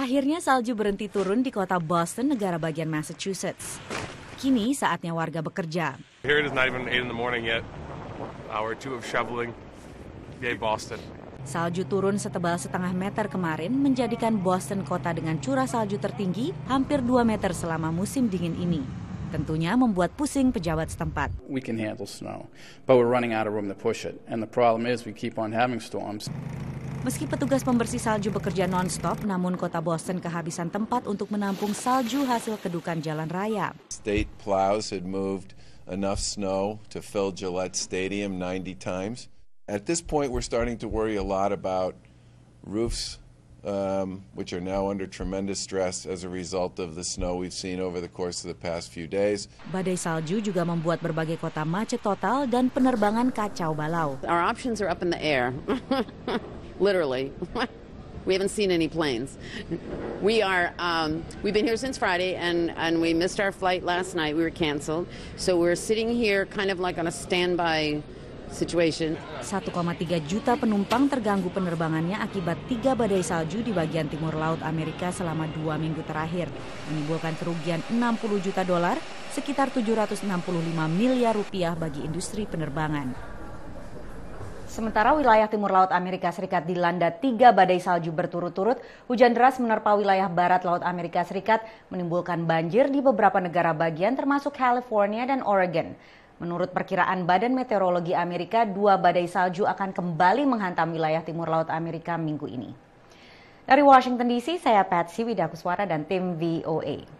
Akhirnya salju berhenti turun di kota Boston, negara bagian Massachusetts. Kini saatnya warga bekerja. Here it is not even 8 in the morning yet. Hour two of shoveling. Yay Boston. Salju turun setebal setengah meter kemarin menjadikan Boston kota dengan curah salju tertinggi hampir 2 meter selama musim dingin ini. Tentunya membuat pusing pejabat setempat. We can handle snow, but we're running out of room to push it. And the problem is we keep on having storms. Meski petugas pembersih salju bekerja non-stop, namun kota Boston kehabisan tempat untuk menampung salju hasil kedukan jalan raya. State plows had moved enough snow to fill Gillette Stadium 90 times. At this point, we're starting to worry a lot about roofs, um, which are now under tremendous stress as a result of the snow we've seen over the course of the past few days. Badai salju juga membuat berbagai kota macet total dan penerbangan kacau balau. Our options are up in the air. literally. we haven't seen any planes. We are, um, we've been here since Friday, and, and we missed our flight last night. We were canceled. So we're sitting here kind of like on a standby Situation. 1,3 juta penumpang terganggu penerbangannya akibat tiga badai salju di bagian timur laut Amerika selama dua minggu terakhir, menimbulkan kerugian 60 juta dolar, sekitar 765 miliar rupiah bagi industri penerbangan. Sementara wilayah timur laut Amerika Serikat dilanda tiga badai salju berturut-turut, hujan deras menerpa wilayah barat laut Amerika Serikat menimbulkan banjir di beberapa negara bagian termasuk California dan Oregon. Menurut perkiraan Badan Meteorologi Amerika, dua badai salju akan kembali menghantam wilayah timur laut Amerika minggu ini. Dari Washington DC, saya Patsy Widakuswara dan tim VOA.